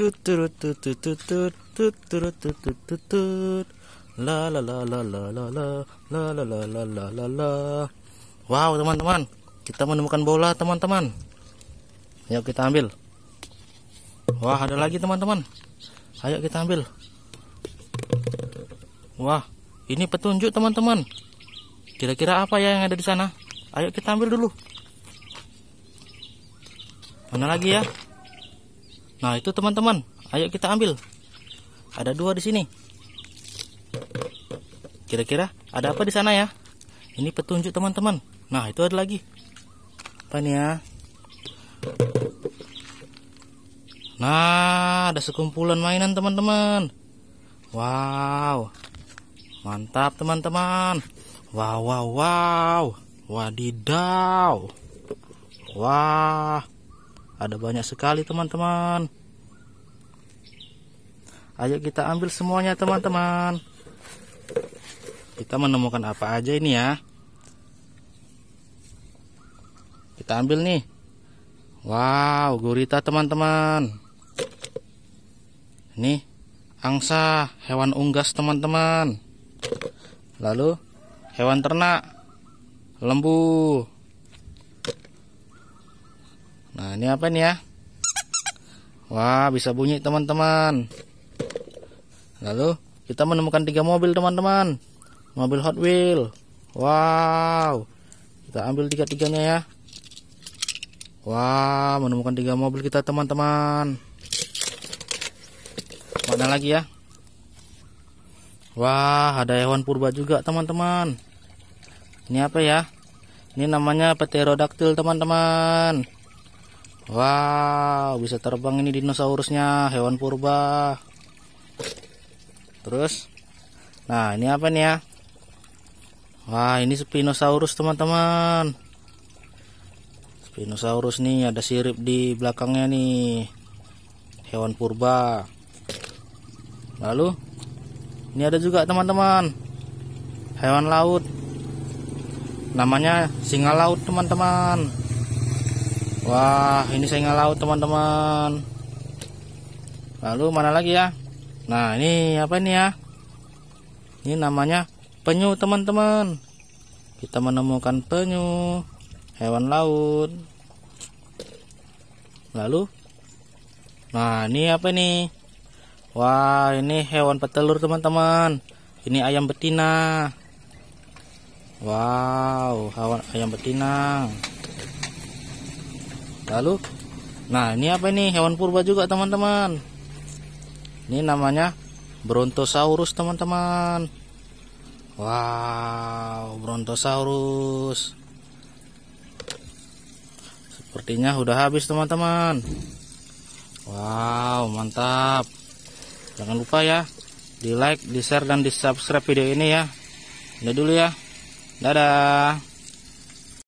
wow teman-teman kita menemukan bola teman-teman ayo kita ambil wah ada lagi teman-teman ayo kita ambil wah ini petunjuk teman-teman kira-kira apa ya yang ada di sana ayo kita ambil dulu mana lagi ya Nah itu teman-teman, ayo kita ambil. Ada dua di sini. Kira-kira ada apa di sana ya? Ini petunjuk teman-teman. Nah itu ada lagi. Apa nih ya? Nah ada sekumpulan mainan teman-teman. Wow, mantap teman-teman. Wow wow wow, wadidaw. Wah. Wow. Ada banyak sekali teman-teman. Ayo kita ambil semuanya teman-teman. Kita menemukan apa aja ini ya. Kita ambil nih. Wow, gurita teman-teman. Ini angsa, hewan unggas teman-teman. Lalu hewan ternak, lembu. Nah ini apa nih ya Wah bisa bunyi teman-teman Lalu kita menemukan tiga mobil teman-teman Mobil Hot Wheel Wow Kita ambil tiga-tiganya ya Wah menemukan tiga mobil kita teman-teman Mana lagi ya Wah ada hewan purba juga teman-teman Ini apa ya Ini namanya Pterodactyl teman-teman Wow, bisa terbang ini dinosaurusnya, hewan purba. Terus, nah ini apa nih ya? Wah, ini Spinosaurus teman-teman. Spinosaurus nih, ada sirip di belakangnya nih. Hewan purba. Lalu, ini ada juga teman-teman. Hewan laut. Namanya singa laut teman-teman. Wah, ini saya laut, teman-teman. Lalu mana lagi ya? Nah, ini apa ini ya? Ini namanya penyu, teman-teman. Kita menemukan penyu, hewan laut. Lalu Nah, ini apa ini? Wah, ini hewan petelur, teman-teman. Ini ayam betina. Wow, hewan ayam betina lalu nah ini apa ini hewan purba juga teman-teman ini namanya Brontosaurus teman-teman wow Brontosaurus sepertinya udah habis teman-teman wow mantap jangan lupa ya di like, di share, dan di subscribe video ini ya. Udah dulu ya. Dadah.